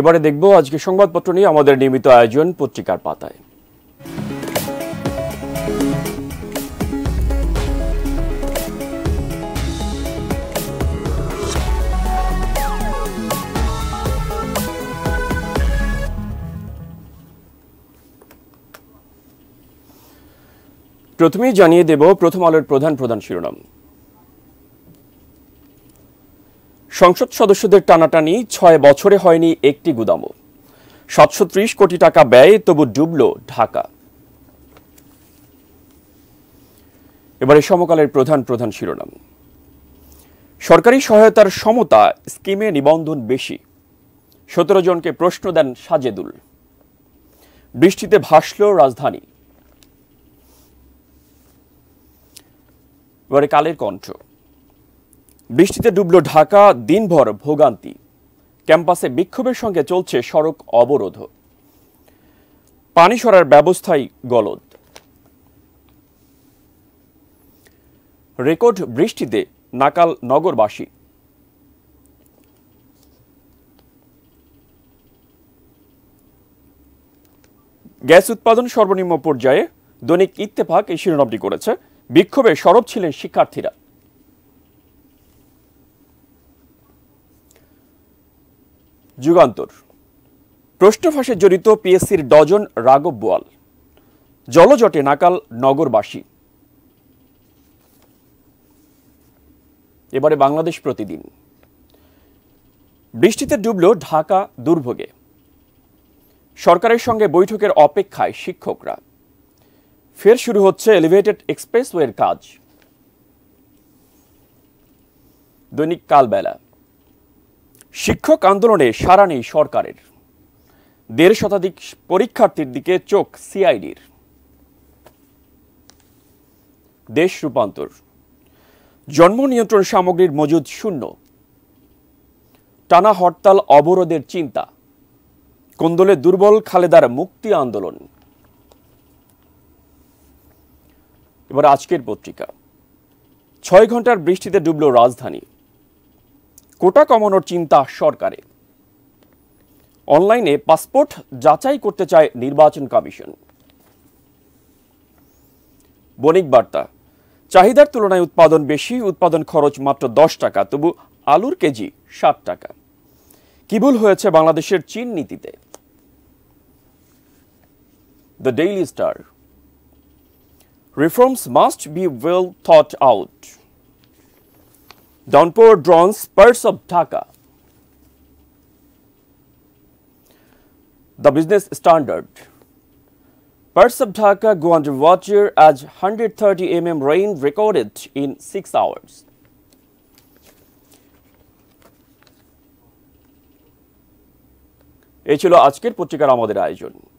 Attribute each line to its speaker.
Speaker 1: এবারে দেখব আজকে সংবাদপত্র নিয়ে আমাদের নিয়মিত আয়োজন পত্রিকার পাতায় প্রথমেই জানিয়ে দেব প্রথম আলোর প্রধান প্রধান শিরোনাম সংসদ সদস্যদের টানাটানি ছয় বছরে হয়নি একটি গুদামও সাতশো কোটি টাকা ব্যয়ে তবু ডুবল ঢাকা এবারে সমকালের প্রধান প্রধান শিরোনাম সরকারি সহায়তার সমতা স্কিমে নিবন্ধন বেশি সতেরো জনকে প্রশ্ন দেন সাজেদুল বৃষ্টিতে ভাসল রাজধানী এবারে কালের কণ্ঠ বৃষ্টিতে ডুবল ঢাকা দিনভর ভোগান্তি ক্যাম্পাসে বিক্ষোভের সঙ্গে চলছে সড়ক অবরোধ পানি সরার ব্যবস্থাই গলদ রেকর্ড বৃষ্টিতে নাকাল নগরবাসী গ্যাস উৎপাদন সর্বনিম্ন পর্যায়ে দৈনিক ইত্তেফাক এই শিরোনামটি করেছে বিক্ষোভে সরব ছিলেন শিক্ষার্থীরা যুগান্তর প্রশ্ন ফাঁসে জড়িত পিএসসির ডজন রাঘব বোয়াল জলজটে নাকাল নগরবাসী এবারে বাংলাদেশ প্রতিদিন বৃষ্টিতে ডুবল ঢাকা দুর্ভোগে সরকারের সঙ্গে বৈঠকের অপেক্ষায় শিক্ষকরা ফের শুরু হচ্ছে এলিভেটেড এক্সপ্রেসওয়ের কাজ দৈনিক কালবেলা শিক্ষক আন্দোলনে সারা নেই সরকারের দেড় শতাধিক পরীক্ষার্থীর দিকে চোখ সিআইডির দেশ রূপান্তর জন্ম নিয়ন্ত্রণ সামগ্রীর মজুদ শূন্য টানা হরতাল অবরোধের চিন্তা কোন্দলে দুর্বল খালেদার মুক্তি আন্দোলন এবার আজকের পত্রিকা ছয় ঘন্টার বৃষ্টিতে ডুবল রাজধানী কোটা কমানোর চিন্তা সরকারের অনলাইনে পাসপোর্ট যাচাই করতে চায় নির্বাচন কমিশন বণিক বার্তা চাহিদার তুলনায় উৎপাদন বেশি উৎপাদন খরচ মাত্র দশ টাকা তবু আলুর কেজি ষাট টাকা কিবুল হয়েছে বাংলাদেশের চীন নীতিতে the Daily Star reforms must be well thought out Downpour drawn spurts of Dhaka. The business standard. Parts of Dhaka go underwater as 130 mm rain recorded in 6 hours. এই ছিল আজকের পত্রিকার আমাদের আয়োজন